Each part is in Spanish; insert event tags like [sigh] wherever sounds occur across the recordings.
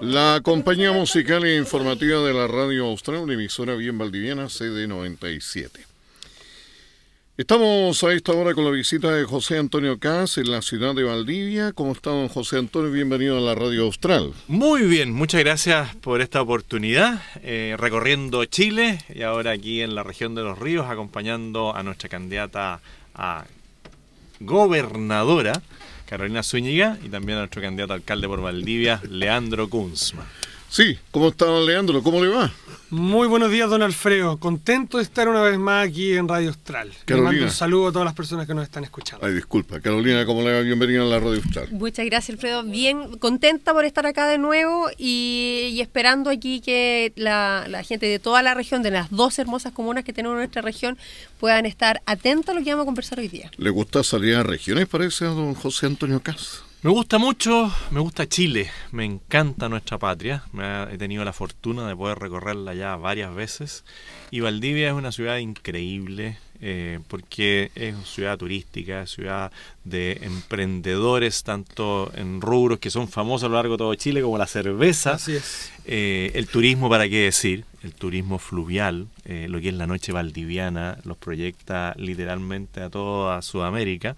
La compañía musical e informativa de la Radio Austral, una emisora bien valdiviana, CD97. Estamos a esta hora con la visita de José Antonio Caz en la ciudad de Valdivia. ¿Cómo está, don José Antonio? Bienvenido a la Radio Austral. Muy bien, muchas gracias por esta oportunidad. Eh, recorriendo Chile y ahora aquí en la región de los ríos, acompañando a nuestra candidata a gobernadora, Carolina Zúñiga y también a nuestro candidato alcalde por Valdivia, Leandro Kunzma. Sí, ¿cómo está ¿Cómo le va? Muy buenos días, don Alfredo. Contento de estar una vez más aquí en Radio Austral. Le mando un saludo a todas las personas que nos están escuchando. Ay, disculpa. Carolina, ¿cómo le va? Bienvenida a la Radio Austral. Muchas gracias, Alfredo. Bien, contenta por estar acá de nuevo y, esperando aquí que la, gente de toda la región, de las dos hermosas comunas que tenemos en nuestra región, puedan estar atentos a lo que vamos a conversar hoy día. ¿Le gusta salir a regiones, parece, a don José Antonio Cas? Me gusta mucho, me gusta Chile, me encanta nuestra patria, he tenido la fortuna de poder recorrerla ya varias veces y Valdivia es una ciudad increíble eh, porque es una ciudad turística, ciudad de emprendedores tanto en rubros que son famosos a lo largo de todo Chile como la cerveza, eh, el turismo para qué decir, el turismo fluvial, eh, lo que es la noche valdiviana, los proyecta literalmente a toda Sudamérica.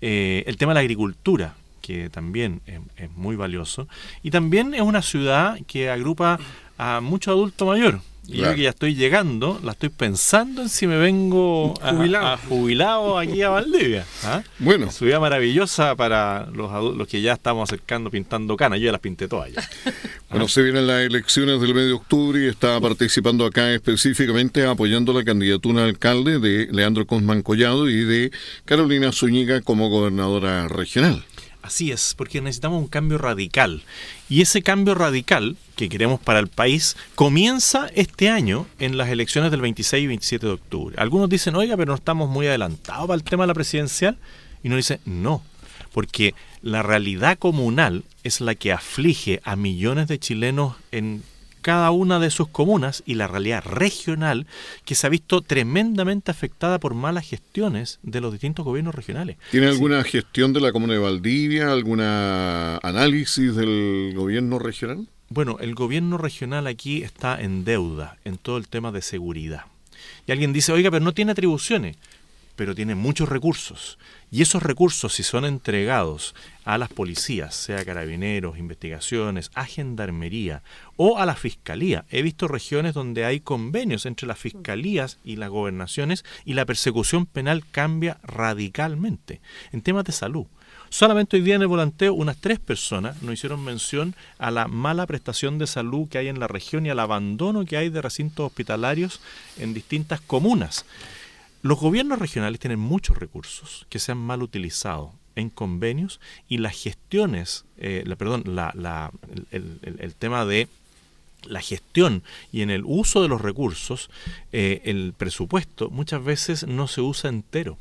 el tema de la agricultura, que también es, muy valioso. Y también es una ciudad que agrupa a mucho adulto mayor. Y yo que ya estoy llegando, la estoy pensando en si me vengo a, jubilado, aquí a Valdivia. ¿ah? Bueno. ciudad maravillosa para los, los que ya estamos acercando pintando canas. Yo ya las pinté todas [laughs] Bueno, se vienen las elecciones del mes de octubre y estaba participando acá específicamente apoyando la candidatura a alcalde de Leandro Cosman Collado y de Carolina Zúñiga como gobernadora regional. Así es, porque necesitamos un cambio radical. Y ese cambio radical que queremos para el país comienza este año en las elecciones del 26 y 27 de octubre. Algunos dicen, oiga, pero no estamos muy adelantados para el tema de la presidencial. Y uno dice, no, porque la realidad comunal es la que aflige a millones de chilenos en cada una de sus comunas y la realidad regional que se ha visto tremendamente afectada por malas gestiones de los distintos gobiernos regionales. ¿Tiene alguna gestión de la comuna de Valdivia, alguna análisis del gobierno regional? Bueno, el gobierno regional aquí está en deuda en todo el tema de seguridad. Y alguien dice, oiga, pero no tiene atribuciones pero tiene muchos recursos. Y esos recursos, si son entregados a las policías, sea carabineros, investigaciones, a gendarmería o a la fiscalía, he visto regiones donde hay convenios entre las fiscalías y las gobernaciones y la persecución penal cambia radicalmente en temas de salud. Solamente hoy día en el volanteo unas tres personas nos hicieron mención a la mala prestación de salud que hay en la región y al abandono que hay de recintos hospitalarios en distintas comunas. Los gobiernos regionales tienen muchos recursos que se han mal utilizado en convenios y las gestiones, eh, la, perdón, la, el, tema de la gestión y en el uso de los recursos, eh, el presupuesto muchas veces no se usa entero.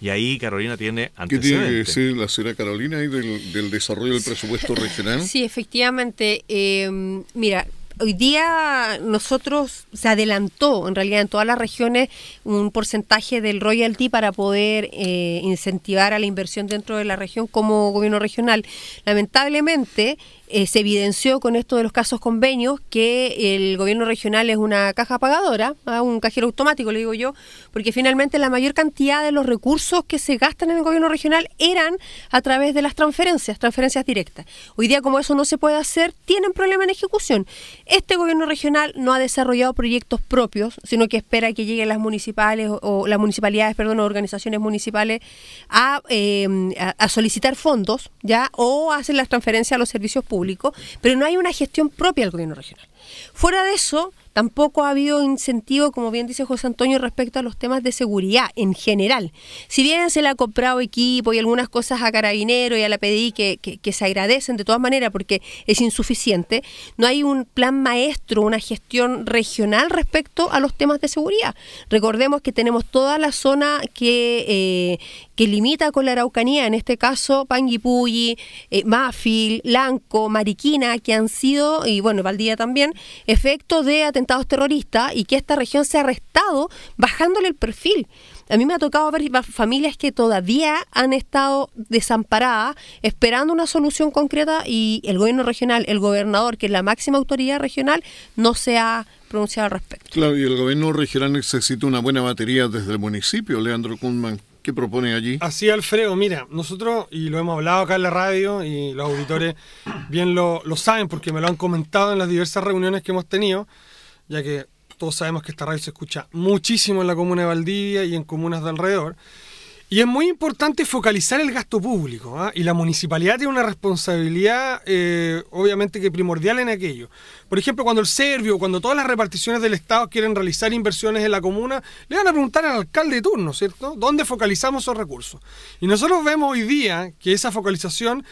Y ahí Carolina tiene antecedentes. ¿Qué tiene que decir la señora Carolina del, del desarrollo del presupuesto [laughs] regional? Sí, efectivamente. Em, mira, hoy día nosotros se adelantó, en realidad, en todas las regiones, un porcentaje del royalty para poder eh, incentivar a la inversión dentro de la región como gobierno regional. Lamentablemente, eh, se evidenció con esto de los casos convenios que el gobierno regional es una caja pagadora, ¿ah? un cajero automático, le digo yo, porque finalmente la mayor cantidad de los recursos que se gastan en el gobierno regional eran a través de las transferencias, transferencias directas. Hoy día, como eso no se puede hacer, tienen problema en ejecución. Este gobierno regional no ha desarrollado proyectos propios, sino que espera que lleguen las municipales o, las municipalidades, perdón, organizaciones municipales eh, a, solicitar fondos, ¿ya? O hacen las transferencias a los servicios públicos público, pero no hay una gestión propia del gobierno regional. Fuera de eso, Tampoco ha habido incentivo, como bien dice José Antonio, respecto a los temas de seguridad en general. Si bien se le ha comprado equipo y algunas cosas a Carabinero y a la PDI que, se agradecen de todas maneras porque es insuficiente, no hay un plan maestro, una gestión regional respecto a los temas de seguridad. Recordemos que tenemos toda la zona que, eh, que limita con la Araucanía, en este caso Panguipulli, eh, Mafil, Lanco, Mariquina, que han sido, y bueno, Valdía también, efecto de atentados terroristas y que esta región se ha arrestado bajándole el perfil. A mí me ha tocado ver familias que todavía han estado desamparadas, esperando una solución concreta y el gobierno regional, el gobernador, que es la máxima autoridad regional, no se ha pronunciado al respecto. Claro, y el gobierno regional necesita una buena batería desde el municipio, Leandro Kunman. ¿Qué propone allí? Así, Alfredo, mira, nosotros, y lo hemos hablado acá en la radio, y los auditores bien lo, lo saben porque me lo han comentado en las diversas reuniones que hemos tenido, ya que todos sabemos que esta radio se escucha muchísimo en la comuna de Valdivia y en comunas de alrededor. Y es muy importante focalizar el gasto público, ¿ah? y la municipalidad tiene una responsabilidad eh, obviamente que primordial en aquello. Por ejemplo, cuando el serbio cuando todas las reparticiones del Estado quieren realizar inversiones en la comuna, le van a preguntar al alcalde de turno, ¿cierto? ¿Dónde focalizamos esos recursos? Y nosotros vemos hoy día que esa focalización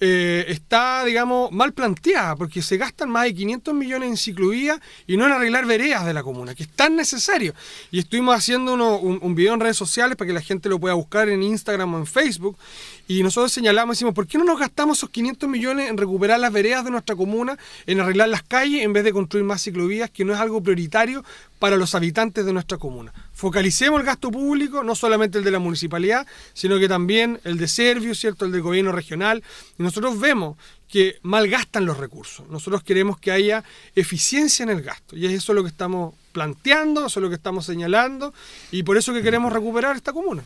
eh, está, digamos, mal planteada, porque se gastan más de 500 millones en ciclovías y no en arreglar veredas de la comuna, que es tan necesario. Y estuvimos haciendo un, un, video en redes sociales para que la gente lo pueda buscar en Instagram o en Facebook, y nosotros señalamos, decimos, ¿por qué no nos gastamos esos 500 millones en recuperar las veredas de nuestra comuna, en arreglar las calles, en vez de construir más ciclovías, que no es algo prioritario para los habitantes de nuestra comuna? Focalicemos el gasto público, no solamente el de la municipalidad, sino que también el de Servio, ¿cierto? el del gobierno regional. Y nosotros vemos que malgastan los recursos. Nosotros queremos que haya eficiencia en el gasto y es eso lo que estamos planteando, eso es lo que estamos señalando y por eso que queremos recuperar esta comuna.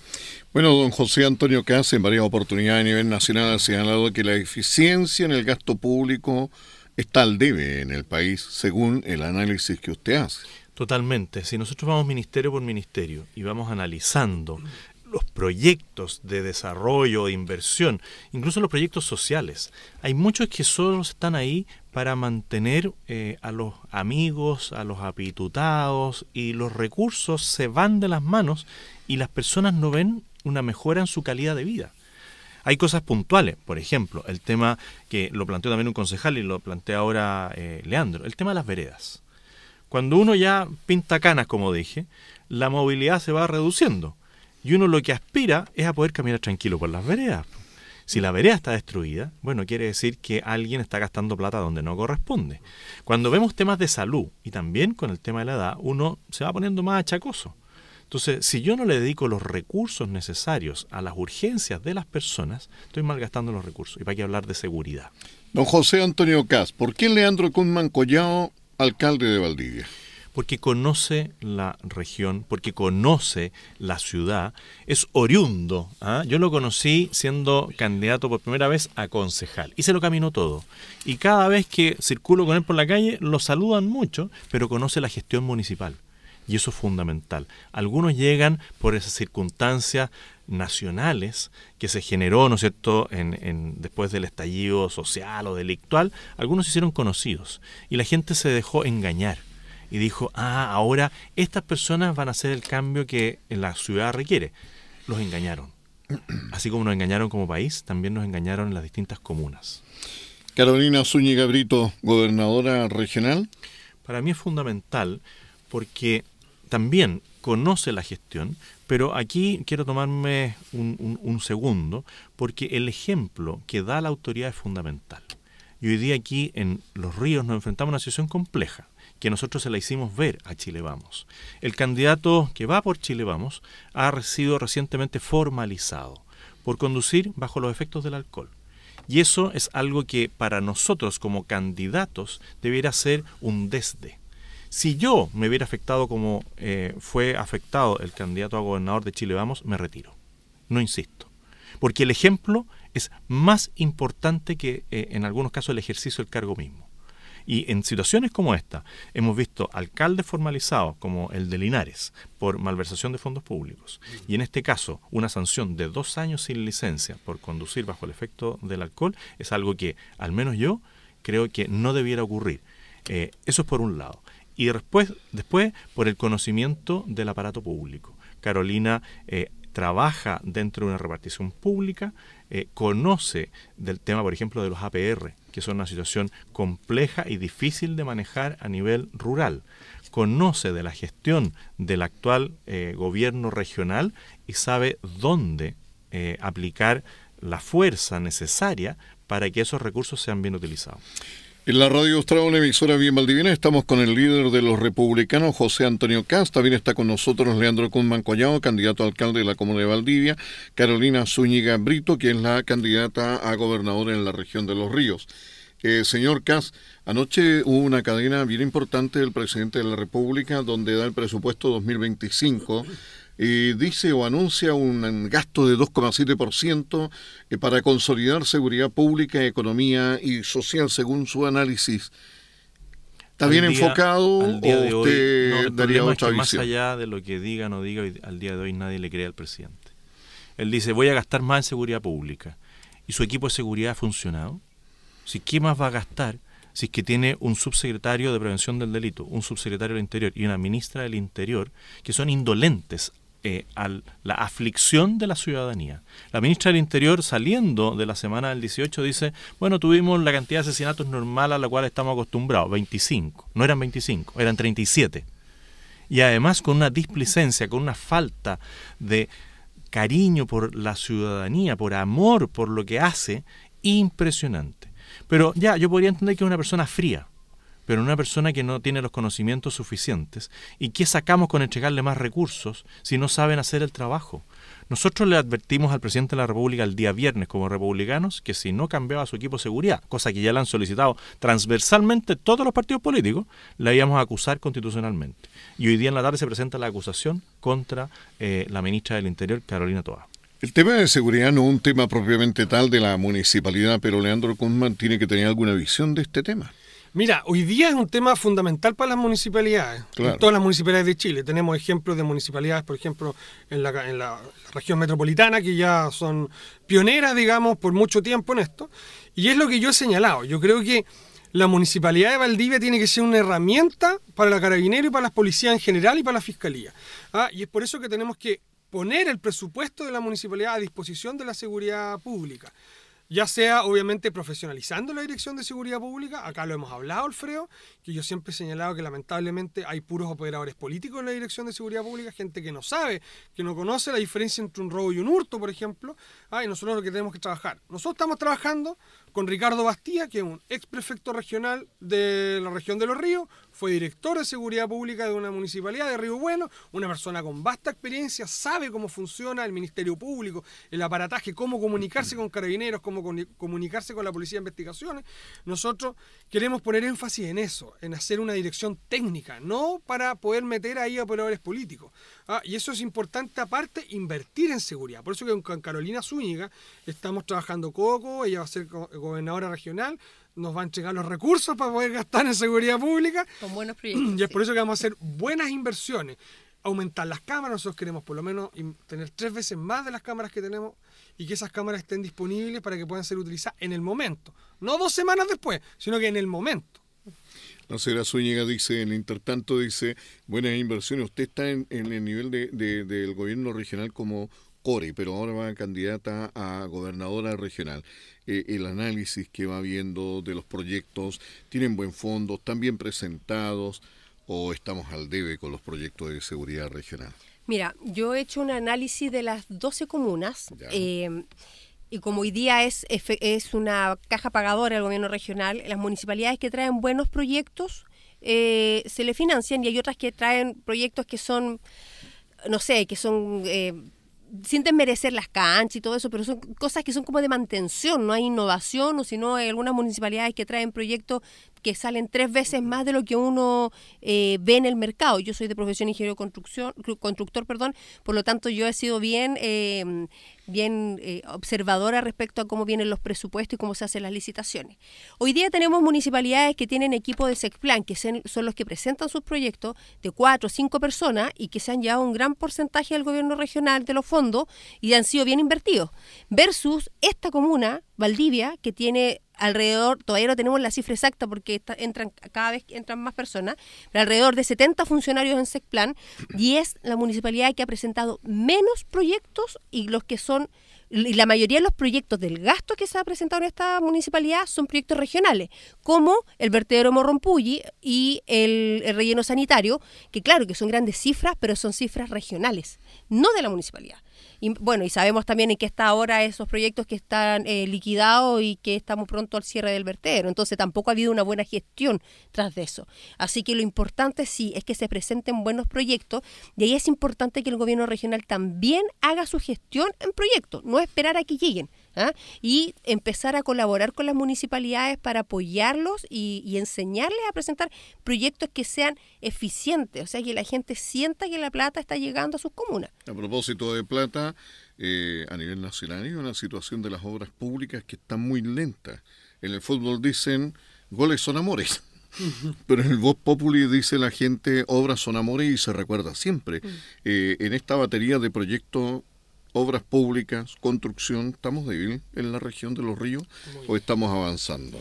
Bueno, don José Antonio que en varias oportunidades a nivel nacional ha señalado que la eficiencia en el gasto público está al debe en el país según el análisis que usted hace. Totalmente. Si nosotros vamos ministerio por ministerio y vamos analizando los proyectos de desarrollo, de inversión, incluso los proyectos sociales. Hay muchos que solo están ahí para mantener eh, a los amigos, a los apitutados y los recursos se van de las manos y las personas no ven una mejora en su calidad de vida. Hay cosas puntuales, por ejemplo, el tema que lo planteó también un concejal y lo plantea ahora eh, Leandro, el tema de las veredas. Cuando uno ya pinta canas, como dije, la movilidad se va reduciendo y uno lo que aspira es a poder caminar tranquilo por las veredas. Si la vereda está destruida, bueno, quiere decir que alguien está gastando plata donde no corresponde. Cuando vemos temas de salud y también con el tema de la edad, uno se va poniendo más achacoso. Entonces, si yo no le dedico los recursos necesarios a las urgencias de las personas, estoy malgastando los recursos. Y para qué hablar de seguridad. Don José Antonio Cas, ¿por qué Leandro Kunman Collao, alcalde de Valdivia? porque conoce la región, porque conoce la ciudad, es oriundo. ¿ah? Yo lo conocí siendo candidato por primera vez a concejal y se lo caminó todo. Y cada vez que circulo con él por la calle, lo saludan mucho, pero conoce la gestión municipal. Y eso es fundamental. Algunos llegan por esas circunstancias nacionales que se generó, ¿no es cierto?, después del estallido social o delictual, algunos se hicieron conocidos y la gente se dejó engañar y dijo, ah, ahora estas personas van a hacer el cambio que la ciudad requiere. Los engañaron. [clears throat] Así como nos engañaron como país, también nos engañaron en las distintas comunas. Carolina Zúñiga Brito, gobernadora regional. Para mí es fundamental porque también conoce la gestión, pero aquí quiero tomarme un, un, segundo porque el ejemplo que da la autoridad es fundamental. Y hoy día aquí en los ríos nos enfrentamos a una situación compleja que nosotros se la hicimos ver a Chile Vamos. El candidato que va por Chile Vamos ha sido recientemente formalizado por conducir bajo los efectos del alcohol. Y eso es algo que para nosotros como candidatos debiera ser un desde. Si yo me hubiera afectado como eh, fue afectado el candidato a gobernador de Chile Vamos, me retiro. No insisto. Porque el ejemplo es más importante que eh, en algunos casos el ejercicio del cargo mismo. Y en situaciones como esta, hemos visto alcaldes formalizados, como el de Linares, por malversación de fondos públicos. Y en este caso, una sanción de dos años sin licencia por conducir bajo el efecto del alcohol es algo que, al menos yo, creo que no debiera ocurrir. Eh, eso es por un lado. Y después, después, por el conocimiento del aparato público. Carolina eh, trabaja dentro de una repartición pública, eh, conoce del tema, por ejemplo, de los APR, que son una situación compleja y difícil de manejar a nivel rural. Conoce de la gestión del actual eh, gobierno regional y sabe dónde eh, aplicar la fuerza necesaria para que esos recursos sean bien utilizados. En la radio Austral, una emisora bien valdivina, estamos con el líder de los republicanos, José Antonio Cast. También está con nosotros Leandro Cunman Collado, candidato a alcalde de la Comuna de Valdivia, Carolina Zúñiga Brito, quien es la candidata a gobernador en la región de Los Ríos. Eh, señor Cas, anoche hubo una cadena bien importante del presidente de la República donde da el presupuesto 2025 eh, dice o anuncia un gasto de 2,7% eh, para consolidar seguridad pública, economía y social, según su análisis. ¿Está bien enfocado o usted daría otra visión? Más allá de lo que diga o no diga, al día de hoy nadie le cree al presidente. Él dice, voy a gastar más en seguridad pública. ¿Y su equipo de seguridad ha funcionado? Si, ¿Qué más va a gastar si es que tiene un subsecretario de prevención del delito, un subsecretario del interior y una ministra del interior que son indolentes eh, a la aflicción de la ciudadanía. La ministra del Interior, saliendo de la semana del 18, dice, bueno, tuvimos la cantidad de asesinatos normal a la cual estamos acostumbrados, 25. No eran 25, eran 37. Y además con una displicencia, con una falta de cariño por la ciudadanía, por amor por lo que hace, impresionante. Pero ya, yo podría entender que es una persona fría, pero una persona que no tiene los conocimientos suficientes. ¿Y qué sacamos con entregarle más recursos si no saben hacer el trabajo? Nosotros le advertimos al presidente de la República el día viernes como republicanos que si no cambiaba su equipo de seguridad, cosa que ya le han solicitado transversalmente todos los partidos políticos, le íbamos a acusar constitucionalmente. Y hoy día en la tarde se presenta la acusación contra eh, la ministra del Interior, Carolina Toa. El tema de seguridad no es un tema propiamente tal de la municipalidad, pero Leandro Kuzman tiene que tener alguna visión de este tema. Mira, hoy día es un tema fundamental para las municipalidades, todas las municipalidades de Chile. Tenemos ejemplos de municipalidades, por ejemplo, en la, región metropolitana, que ya son pioneras, digamos, por mucho tiempo en esto. Y es lo que yo he señalado. Yo creo que la municipalidad de Valdivia tiene que ser una herramienta para la carabinera y para las policías en general y para la fiscalía. Ah, y es por eso que tenemos que poner el presupuesto de la municipalidad a disposición de la seguridad pública ya sea obviamente profesionalizando la dirección de seguridad pública, acá lo hemos hablado, Alfredo, que yo siempre he señalado que lamentablemente hay puros operadores políticos en la dirección de seguridad pública, gente que no sabe, que no conoce la diferencia entre un robo y un hurto, por ejemplo, ah, y nosotros lo que tenemos que trabajar. Nosotros estamos trabajando con Ricardo Bastía, que es un ex prefecto regional de la región de Los Ríos, fue director de seguridad pública de una municipalidad de Río Bueno, una persona con vasta experiencia, sabe cómo funciona el Ministerio Público, el aparataje, cómo comunicarse con carabineros, cómo comunicarse con la Policía de Investigaciones. Nosotros queremos poner énfasis en eso, en hacer una dirección técnica, no para poder meter ahí a operadores políticos. Ah, y eso es importante, aparte, invertir en seguridad. Por eso que con Carolina Zúñiga estamos trabajando Coco, ella va a ser gobernadora regional, nos van a entregar los recursos para poder gastar en seguridad pública. Con buenos [clears throat] proyectos. Y es por eso que vamos a hacer buenas inversiones. Aumentar las cámaras, nosotros queremos por lo menos tener tres veces más de las cámaras que tenemos y que esas cámaras estén disponibles para que puedan ser utilizadas en el momento. No dos semanas después, sino que en el momento. La señora Zúñiga dice, en el intertanto dice, buenas inversiones. Usted está en, el nivel del gobierno regional como Core, pero ahora va candidata a gobernadora regional. Eh, el análisis que va viendo de los proyectos, ¿tienen buen fondo? ¿Están bien presentados o estamos al debe con los proyectos de seguridad regional? Mira, yo he hecho un análisis de las 12 comunas. Em, y como hoy día es, es una caja pagadora el gobierno regional, las municipalidades que traen buenos proyectos eh, se le financian y hay otras que traen proyectos que son, no sé, que son eh, sienten merecer las canchas y todo eso, pero son cosas que son como de mantención, no hay innovación, o si no, hay algunas municipalidades que traen proyectos que salen tres veces más de lo que uno eh, ve en el mercado. Yo soy de profesión ingeniero construcción, constructor, perdón, por lo tanto yo he sido bien, em, bien eh, observadora respecto a cómo vienen los presupuestos y cómo se hacen las licitaciones. Hoy día tenemos municipalidades que tienen equipo de SECPLAN, que son los que presentan sus proyectos de cuatro o cinco personas y que se han llevado un gran porcentaje al gobierno regional de los fondos y han sido bien invertidos. Versus esta comuna Valdivia, que tiene alrededor, todavía no tenemos la cifra exacta porque entran cada vez entran más personas, pero alrededor de 70 funcionarios en SECPLAN y es la municipalidad que ha presentado menos proyectos y los que son la mayoría de los proyectos del gasto que se ha presentado en esta municipalidad son proyectos regionales, como el vertedero Morrompulli y el relleno sanitario, que claro que son grandes cifras, pero son cifras regionales, no de la municipalidad. Y, bueno, y sabemos también en qué está ahora esos proyectos que están eh, liquidados y que estamos pronto al cierre del vertedero. Entonces tampoco ha habido una buena gestión tras de eso. Así que lo importante sí es que se presenten buenos proyectos y ahí es importante que el gobierno regional también haga su gestión en proyectos, no esperar a que lleguen. ¿ah? y empezar a colaborar con las municipalidades para apoyarlos y, enseñarles a presentar proyectos que sean eficientes, o sea, que la gente sienta que la plata está llegando a sus comunas. A propósito de plata, eh, a nivel nacional hay una situación de las obras públicas que está muy lenta. En el fútbol dicen goles son amores. Pero en el Voz Populi dice la gente, obras son amores y se recuerda siempre. Mm. Eh, en esta batería de proyectos obras públicas, construcción, ¿estamos débil en la región de los ríos o estamos avanzando?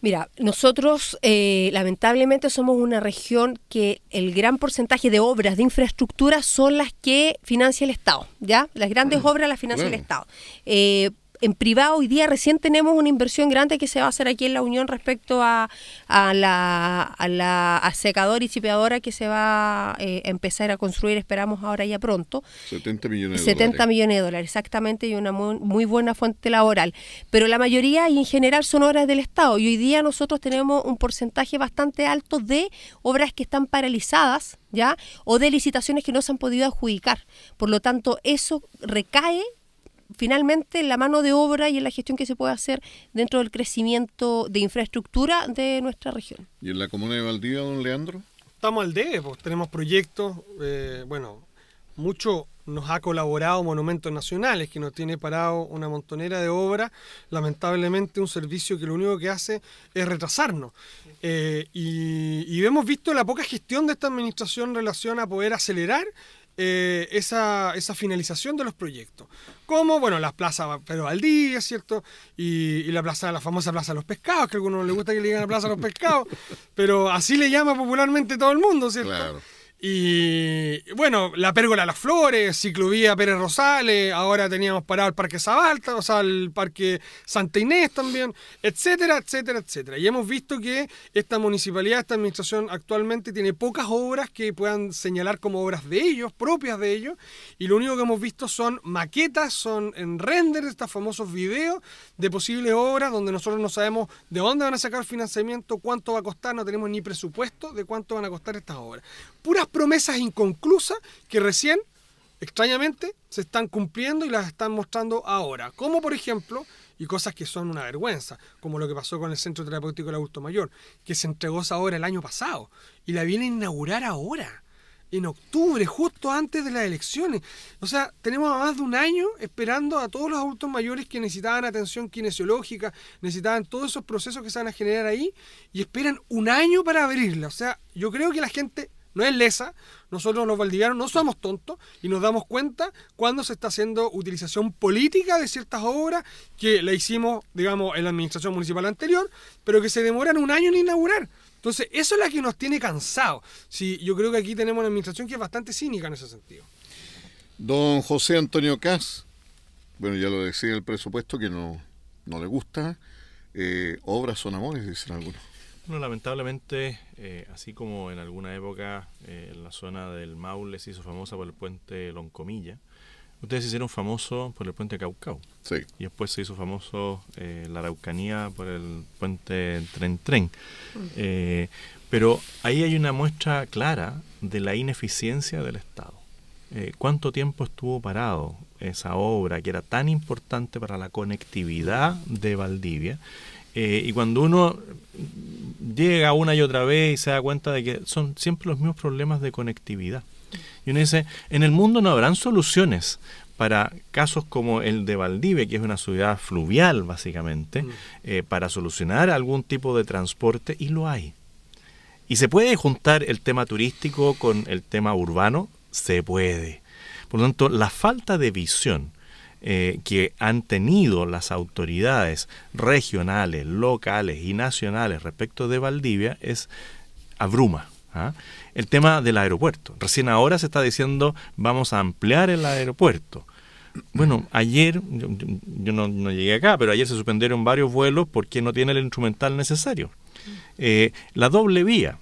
Mira, nosotros eh, lamentablemente somos una región que el gran porcentaje de obras de infraestructura son las que financia el Estado, ¿ya? Las grandes obras las financia el Estado. Eh, en privado hoy día recién tenemos una inversión grande que se va a hacer aquí en la Unión respecto a, la, secadora y chipeadora que se va a eh, empezar a construir, esperamos ahora ya pronto. 70 millones de 70 millones de dólares, exactamente, y una muy, buena fuente laboral. Pero la mayoría y en general son obras del Estado y hoy día nosotros tenemos un porcentaje bastante alto de obras que están paralizadas. ¿Ya? o de licitaciones que no se han podido adjudicar. Por lo tanto, eso recae finalmente en la mano de obra y en la gestión que se puede hacer dentro del crecimiento de infraestructura de nuestra región. ¿Y en la comuna de Valdivia, don Leandro? Estamos al debe, pues, tenemos proyectos, eh, bueno, mucho nos ha colaborado Monumentos Nacionales, que nos tiene parado una montonera de obras, lamentablemente un servicio que lo único que hace es retrasarnos. Eh, y, y, hemos visto la poca gestión de esta administración en relación a poder acelerar eh, esa, esa, finalización de los proyectos. Como, bueno, las plazas Pedro es ¿cierto? Y, y, la plaza, la famosa Plaza de los Pescados, que a algunos le gusta que le digan la Plaza de los Pescados, pero así le llama popularmente todo el mundo, ¿cierto? Y bueno, la pérgola Las Flores, Ciclovía Pérez Rosales, ahora teníamos parado el Parque Zabalta, o sea, el Parque Santa Inés también, etcétera, etcétera, etcétera. Y hemos visto que esta municipalidad, esta administración actualmente tiene pocas obras que puedan señalar como obras de ellos, propias de ellos, y lo único que hemos visto son maquetas, son en render estos famosos videos de posibles obras donde nosotros no sabemos de dónde van a sacar financiamiento, cuánto va a costar, no tenemos ni presupuesto de cuánto van a costar estas obras. Puras promesas inconclusas que recién, extrañamente, se están cumpliendo y las están mostrando ahora. Como por ejemplo, y cosas que son una vergüenza, como lo que pasó con el Centro Terapéutico del Adulto Mayor, que se entregó esa el año pasado y la viene a inaugurar ahora en octubre, justo antes de las elecciones. O sea, tenemos más de un año esperando a todos los adultos mayores que necesitaban atención kinesiológica, necesitaban todos esos procesos que se van a generar ahí, y esperan un año para abrirla. O sea, yo creo que la gente no es lesa. Nosotros los valdivianos no somos tontos y nos damos cuenta cuando se está haciendo utilización política de ciertas obras que la hicimos, digamos, en la administración municipal anterior, pero que se demoran un año en inaugurar. Entonces, eso es la que nos tiene cansados. Sí, yo creo que aquí tenemos una administración que es bastante cínica en ese sentido. Don José Antonio Cas, bueno, ya lo decía el presupuesto que no, le gusta. Eh, obras son amores, dicen algunos. Bueno, lamentablemente, eh, así como en alguna época eh, en la zona del Maule se hizo famosa por el puente Loncomilla, ustedes se hicieron famosos por el puente Caucao. Sí. Y después se hizo famoso eh, la Araucanía por el puente Tren Tren. pero ahí hay una muestra clara de la ineficiencia del Estado. ¿Cuánto tiempo estuvo parado esa obra que era tan importante para la conectividad de Valdivia? Eh, y cuando uno llega una y otra vez y se da cuenta de que son siempre los mismos problemas de conectividad. Y uno dice, en el mundo no habrán soluciones para casos como el de Valdivia, que es una ciudad fluvial básicamente, mm. eh, para solucionar algún tipo de transporte, y lo hay. ¿Y se puede juntar el tema turístico con el tema urbano? Se puede. Por lo tanto, la falta de visión eh, que han tenido las autoridades regionales, locales y nacionales respecto de Valdivia es abruma. ¿ah? El tema del aeropuerto. Recién ahora se está diciendo vamos a ampliar el aeropuerto. Bueno, ayer, yo, no, llegué acá, pero ayer se suspendieron varios vuelos porque no tiene el instrumental necesario. Eh, la doble vía.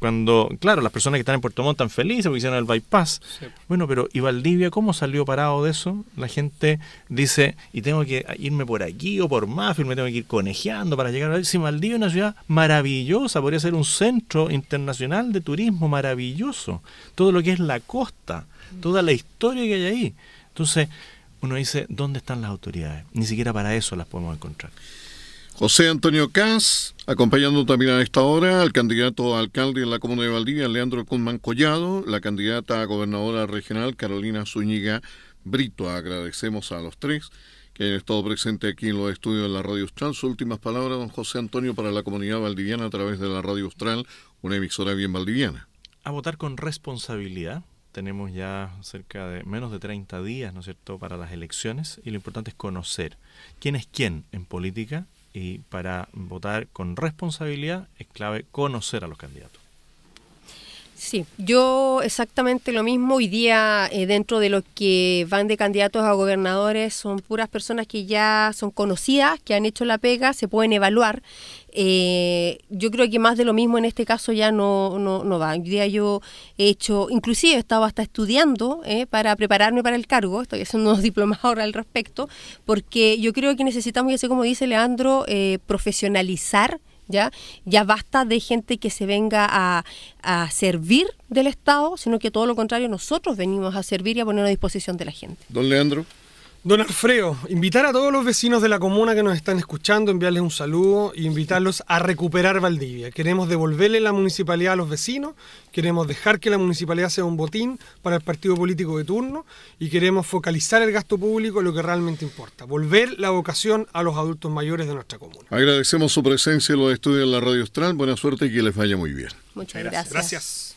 Cuando, claro, las personas que están en Puerto Montt están felices porque hicieron el bypass. Bueno, pero ¿y Valdivia cómo salió parado de eso? La gente dice, y tengo que irme por aquí o por mafia me tengo que ir conejeando para llegar a Valdivia. Si Valdivia es una ciudad maravillosa, podría ser un centro internacional de turismo maravilloso. Todo lo que es la costa, toda la historia que hay ahí. Entonces, uno dice, ¿dónde están las autoridades? Ni siquiera para eso las podemos encontrar. José Antonio Cas, acompañando también a esta hora al candidato a alcalde de la Comuna de Valdivia, Leandro Cunman Collado, la candidata a gobernadora regional, Carolina Zúñiga Brito. Agradecemos a los tres que han estado presentes aquí en los estudios de la Radio Austral. Sus últimas palabras, don José Antonio, para la comunidad valdiviana a través de la Radio Austral, una emisora bien valdiviana. A votar con responsabilidad. Tenemos ya cerca de menos de 30 días, ¿no es cierto?, para las elecciones y lo importante es conocer quién es quién en política y para votar con responsabilidad es clave conocer a los candidatos. Sí, yo exactamente lo mismo. Hoy día, eh, dentro de los que van de candidatos a gobernadores, son puras personas que ya son conocidas, que han hecho la pega, se pueden evaluar. Eh, yo creo que más de lo mismo en este caso ya no, no, no va. Hoy día yo he hecho, inclusive he estado hasta estudiando eh, para prepararme para el cargo, estoy haciendo unos [laughs] diplomados ahora al respecto, porque yo creo que necesitamos, ya sé como dice Leandro, profesionalizar ¿ya? Ya basta de gente que se venga a, servir del Estado, sino que todo lo contrario, nosotros venimos a servir y a poner a disposición de la gente. Don Leandro. Don Alfredo, invitar a todos los vecinos de la comuna que nos están escuchando, enviarles un saludo e invitarlos a recuperar Valdivia. Queremos devolverle la municipalidad a los vecinos, queremos dejar que la municipalidad sea un botín para el partido político de turno y queremos focalizar el gasto público en lo que realmente importa, volver la vocación a los adultos mayores de nuestra comuna. Agradecemos su presencia en los estudios en la Radio Austral, buena suerte y que les vaya muy bien. Muchas gracias. gracias.